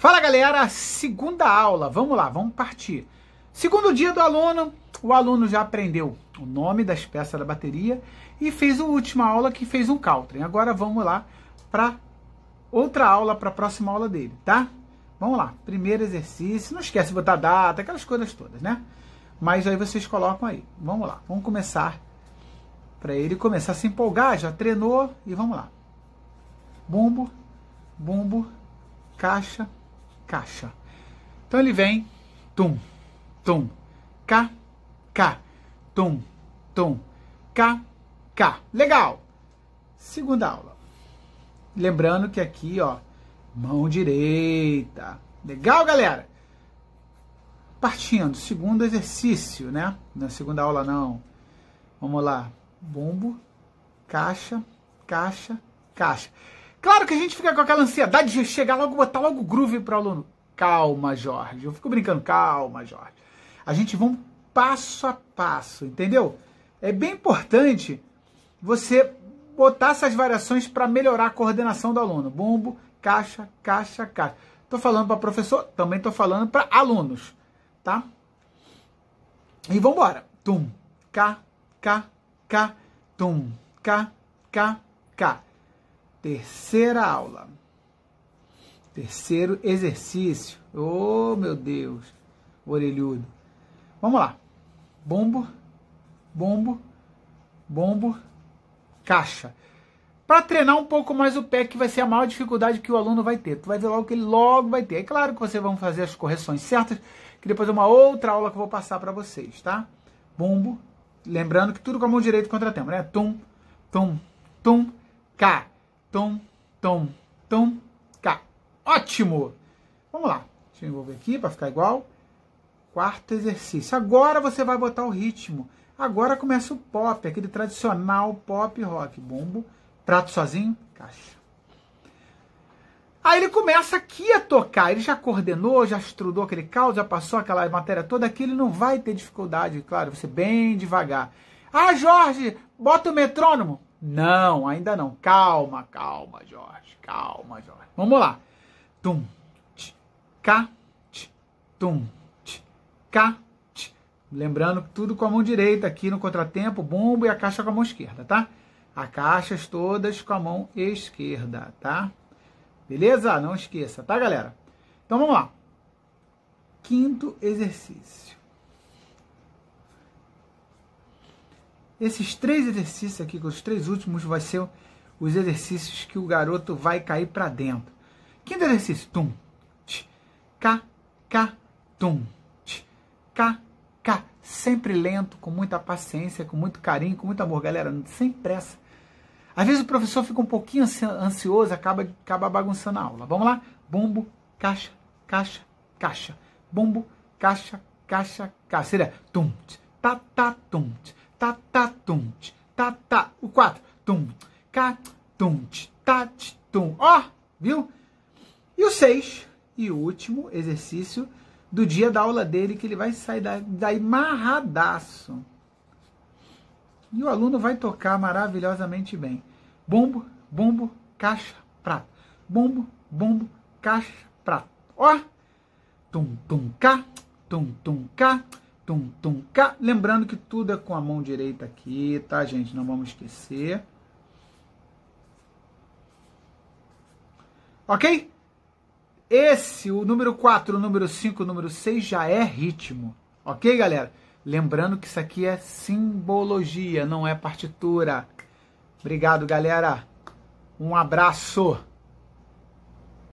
Fala galera, segunda aula, vamos lá, vamos partir. Segundo dia do aluno, o aluno já aprendeu o nome das peças da bateria e fez a última aula que fez um country. Agora vamos lá para outra aula, para a próxima aula dele, tá? Vamos lá, primeiro exercício, não esquece de botar data, aquelas coisas todas, né? Mas aí vocês colocam aí, vamos lá, vamos começar para ele começar a se empolgar, já treinou e vamos lá. Bumbo, bumbo, caixa, caixa. Então ele vem tum, tum, cá, cá, tum, tum, cá, cá. Legal! Segunda aula. Lembrando que aqui, ó, mão direita. Legal, galera? Partindo, segundo exercício, né? Na segunda aula não. Vamos lá. Bombo, caixa, caixa, caixa. Claro que a gente fica com aquela ansiedade de chegar logo, botar logo groove para o aluno. Calma, Jorge. Eu fico brincando, calma, Jorge. A gente vai um passo a passo, entendeu? É bem importante você botar essas variações para melhorar a coordenação do aluno. Bumbo, caixa, caixa, caixa. Estou falando para professor, também estou falando para alunos, tá? E vamos embora. Tum, k, k, k. tum, k, k, k. Terceira aula. Terceiro exercício. Oh, meu Deus. Orelhudo. Vamos lá. Bombo, bombo, bombo, caixa. Para treinar um pouco mais o pé, que vai ser a maior dificuldade que o aluno vai ter. Tu vai ver logo que ele logo vai ter. É claro que vocês vão fazer as correções certas, que depois é uma outra aula que eu vou passar para vocês, tá? Bombo, lembrando que tudo com a mão direita contra a tempo, né? Tum, tum, tum, cá tom, tom, tom, cá. Ótimo! Vamos lá. Deixa eu envolver aqui para ficar igual. Quarto exercício. Agora você vai botar o ritmo. Agora começa o pop, aquele tradicional pop rock. Bombo, prato sozinho, caixa. Aí ele começa aqui a tocar, ele já coordenou, já estrudou aquele caos, já passou aquela matéria toda aqui, ele não vai ter dificuldade, claro, você bem devagar. Ah, Jorge, bota o metrônomo. Não, ainda não. Calma, calma, Jorge. Calma, Jorge. Vamos lá. Tum, tch, cá, tch, tum, tch, cá, tch. Lembrando tudo com a mão direita aqui no contratempo, bumbo e a caixa com a mão esquerda, tá? A caixas todas com a mão esquerda, tá? Beleza? Não esqueça, tá, galera? Então vamos lá. Quinto exercício. Esses três exercícios aqui, os três últimos, vai ser os exercícios que o garoto vai cair para dentro. Quinto exercício, tum, t, k, k, tum, t, k, k, Sempre lento, com muita paciência, com muito carinho, com muito amor. Galera, sem pressa. Às vezes o professor fica um pouquinho ansioso, acaba, acaba bagunçando a aula. Vamos lá? Bombo, caixa, caixa, caixa. Bombo, caixa, caixa, caixa. Seria tum, t, t, tá, tá, tum, t tá, tá, tunte, tá, tá. O quatro tum, cá, tunte, tat, tum. Ó, viu? E o seis e o último exercício do dia da aula dele, que ele vai sair daí marradaço. E o aluno vai tocar maravilhosamente bem. Bombo, bombo, caixa, prato. Bombo, bombo, caixa, prato. Ó! Tum, tum, cá, tum, tum, cá tum, tum, cá. Lembrando que tudo é com a mão direita aqui, tá, gente? Não vamos esquecer. Ok? Esse, o número 4, o número 5, o número 6 já é ritmo. Ok, galera? Lembrando que isso aqui é simbologia, não é partitura. Obrigado, galera. Um abraço.